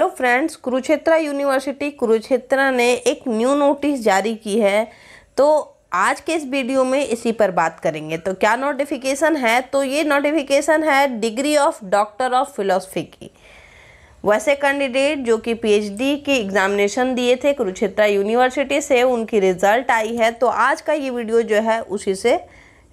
hello friends Kurukshetra university Kurukshetra ने एक new notice जारी की है तो आज के इस वीडियो में इसी पर बात करेंगे तो क्या नोटिफिकेशन है तो ये नोटिफिकेशन है degree of doctor of philosophy की वैसे कैंडिडेट जो कि पीएचडी के एग्जामिनेशन दिए थे कुरुक्षेत्रा यूनिवर्सिटी से उनकी रिजल्ट आई है तो आज का ये वीडियो जो है उसी से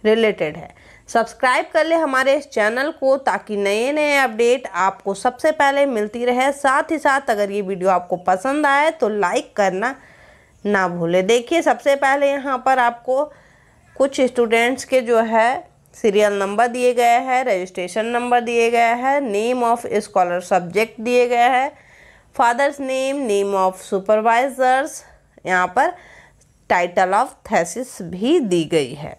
रिलेटेड है सब्सक्राइब कर ले हमारे इस चैनल को ताकि नए नए अपडेट आपको सबसे पहले मिलती रहे साथ ही साथ अगर ये वीडियो आपको पसंद आए तो लाइक करना ना भूले देखिए सबसे पहले यहाँ पर आपको कुछ स्टूडेंट्स के जो है सीरियल नंबर दिए गए हैं रजिस्ट्रेशन नंबर दिए गए हैं नेम ऑफ स्कॉलर सब्जेक्ट दिए गए हैं father's name name of supervisors यहाँ पर टाइटल ऑफ थेसिस भी दी गई है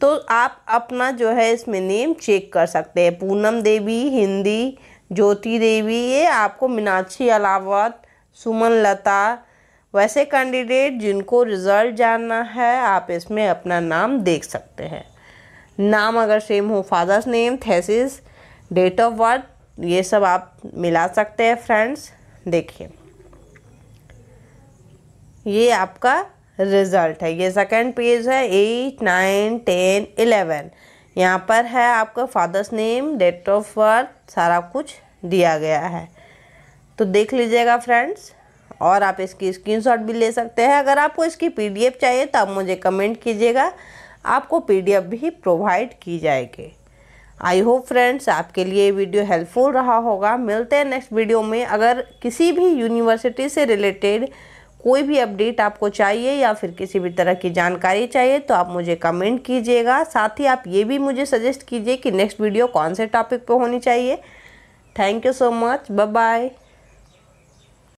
तो आप अपना जो है इसमें नेम चेक कर सकते हैं पूनम देवी हिंदी ज्योति देवी ये आपको मीनाक्षी अलावत सुमन लता वैसे कैंडिडेट जिनको रिज़ल्ट जानना है आप इसमें अपना नाम देख सकते हैं नाम अगर सेम हो father's name thesis date of birth ये सब आप मिला सकते हैं फ्रेंड्स देखिए ये आपका रिज़ल्ट है ये सेकंड पेज है एट नाइन टेन इलेवन यहाँ पर है आपका father's name date of birth सारा कुछ दिया गया है तो देख लीजिएगा फ्रेंड्स और आप इसकी स्क्रीनशॉट भी ले सकते हैं अगर आपको इसकी पीडीएफ चाहिए तो आप मुझे कमेंट कीजिएगा आपको पीडीएफ भी प्रोवाइड की जाएगी आई होप फ्रेंड्स आपके लिए वीडियो हेल्पफुल रहा होगा मिलते हैं नेक्स्ट वीडियो में अगर किसी भी यूनिवर्सिटी से रिलेटेड कोई भी अपडेट आपको चाहिए या फिर किसी भी तरह की जानकारी चाहिए तो आप मुझे कमेंट कीजिएगा साथ ही आप ये भी मुझे सजेस्ट कीजिए कि नेक्स्ट वीडियो कौन से टॉपिक पर होनी चाहिए thank you so much bye bye